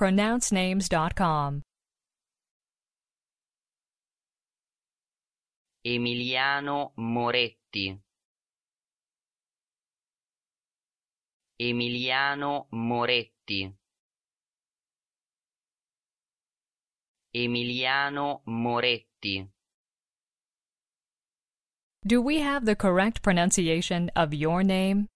pronouncenames.com. Emiliano Moretti. Emiliano Moretti. Emiliano Moretti. Do we have the correct pronunciation of your name?